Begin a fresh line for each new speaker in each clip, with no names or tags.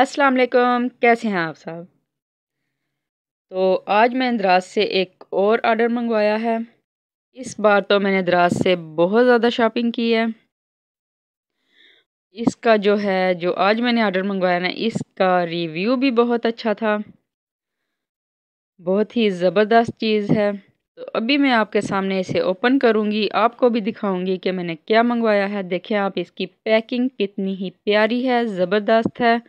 अस्सलाम वालेकुम कैसे हैं आप साहब तो आज मैं दराज से एक और आर्डर मंगवाया है इस बार तो मैंने दराज से बहुत ज़्यादा शॉपिंग की है इसका जो है जो आज मैंने आर्डर मंगवाया ना इसका रिव्यू भी बहुत अच्छा था बहुत ही ज़बरदस्त चीज़ है तो अभी मैं आपके सामने इसे ओपन करूंगी आपको भी दिखाऊंगी कि मैंने क्या मंगवाया है देखें आप इसकी पैकिंग कितनी ही प्यारी है ज़बरदस्त है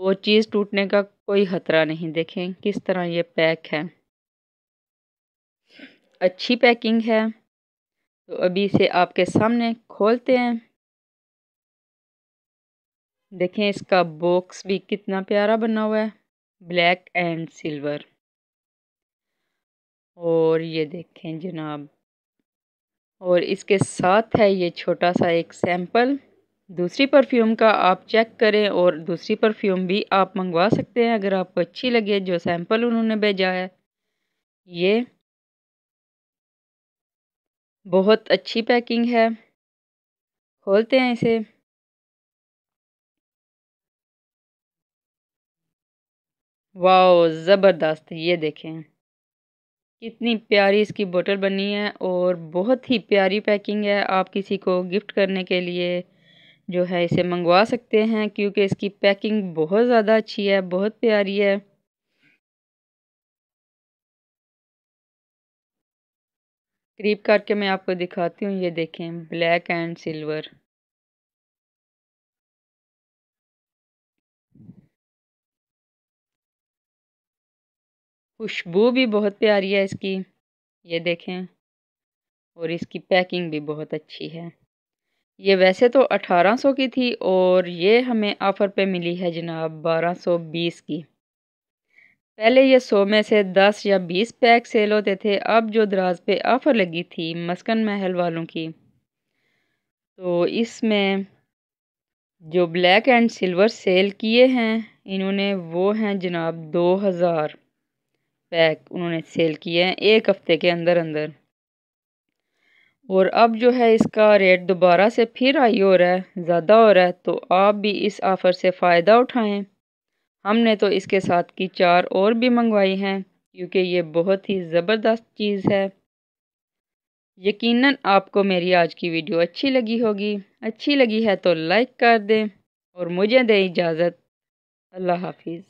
और चीज़ टूटने का कोई ख़तरा नहीं देखें किस तरह ये पैक है अच्छी पैकिंग है तो अभी इसे आपके सामने खोलते हैं देखें इसका बॉक्स भी कितना प्यारा बना हुआ है ब्लैक एंड सिल्वर और ये देखें जनाब और इसके साथ है ये छोटा सा एक सैंपल दूसरी परफ्यूम का आप चेक करें और दूसरी परफ्यूम भी आप मंगवा सकते हैं अगर आपको अच्छी लगे जो सैंपल उन्होंने भेजा है
ये बहुत अच्छी पैकिंग है खोलते हैं इसे वाओ ज़बरदस्त ये देखें
कितनी प्यारी इसकी बोतल बनी है और बहुत ही प्यारी पैकिंग है आप किसी को गिफ्ट करने के लिए जो है इसे मंगवा सकते हैं क्योंकि इसकी पैकिंग बहुत ज़्यादा अच्छी है बहुत प्यारी है
करीब करके मैं आपको दिखाती हूँ ये देखें ब्लैक एंड सिल्वर खुशबू भी बहुत प्यारी है इसकी ये देखें और इसकी पैकिंग भी बहुत अच्छी है
ये वैसे तो अठारह सौ की थी और ये हमें ऑफ़र पे मिली है जनाब बारह सौ बीस की पहले ये सौ में से दस या बीस पैक सेल होते थे अब जो दराज पे ऑफ़र लगी थी मस्कन महल वालों की तो इसमें जो ब्लैक एंड सिल्वर सेल किए हैं इन्होंने वो हैं जनाब दो हज़ार पैक उन्होंने सेल किए हैं एक हफ़्ते के अंदर अंदर और अब जो है इसका रेट दोबारा से फिर हाई हो रहा है ज़्यादा हो रहा है तो आप भी इस ऑफ़र से फ़ायदा उठाएं हमने तो इसके साथ की चार और भी मंगवाई हैं क्योंकि ये बहुत ही ज़बरदस्त चीज़ है यकीनन आपको मेरी आज की वीडियो अच्छी लगी होगी अच्छी लगी है तो लाइक कर दें और मुझे दें इजाज़त अल्लाह हाफिज़